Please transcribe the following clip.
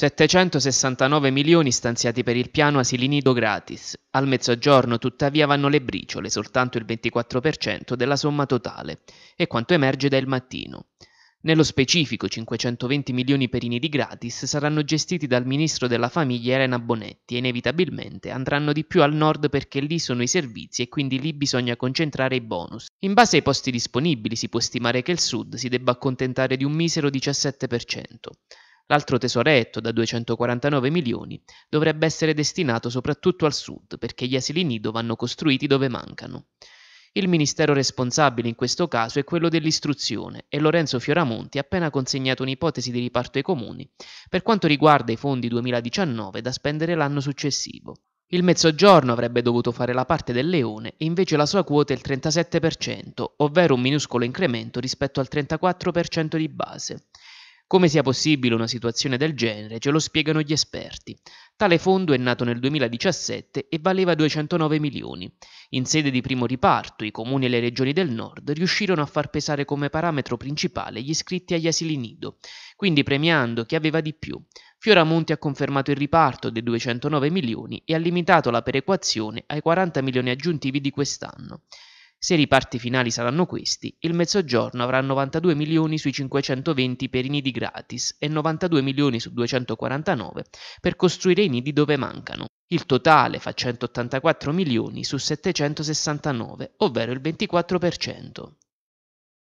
769 milioni stanziati per il piano asili nido gratis. Al mezzogiorno tuttavia vanno le briciole, soltanto il 24% della somma totale, e quanto emerge dal mattino. Nello specifico 520 milioni per i nidi gratis saranno gestiti dal ministro della famiglia Elena Bonetti e inevitabilmente andranno di più al nord perché lì sono i servizi e quindi lì bisogna concentrare i bonus. In base ai posti disponibili si può stimare che il sud si debba accontentare di un misero 17%. L'altro tesoretto, da 249 milioni, dovrebbe essere destinato soprattutto al sud, perché gli asili nido vanno costruiti dove mancano. Il ministero responsabile in questo caso è quello dell'istruzione e Lorenzo Fioramonti ha appena consegnato un'ipotesi di riparto ai comuni per quanto riguarda i fondi 2019 da spendere l'anno successivo. Il mezzogiorno avrebbe dovuto fare la parte del leone e invece la sua quota è il 37%, ovvero un minuscolo incremento rispetto al 34% di base. Come sia possibile una situazione del genere ce lo spiegano gli esperti. Tale fondo è nato nel 2017 e valeva 209 milioni. In sede di primo riparto, i comuni e le regioni del nord riuscirono a far pesare come parametro principale gli iscritti agli asili nido, quindi premiando chi aveva di più. Fioramonti ha confermato il riparto dei 209 milioni e ha limitato la perequazione ai 40 milioni aggiuntivi di quest'anno. Se i riparti finali saranno questi, il Mezzogiorno avrà 92 milioni sui 520 per i nidi gratis e 92 milioni su 249 per costruire i nidi dove mancano. Il totale fa 184 milioni su 769, ovvero il 24%.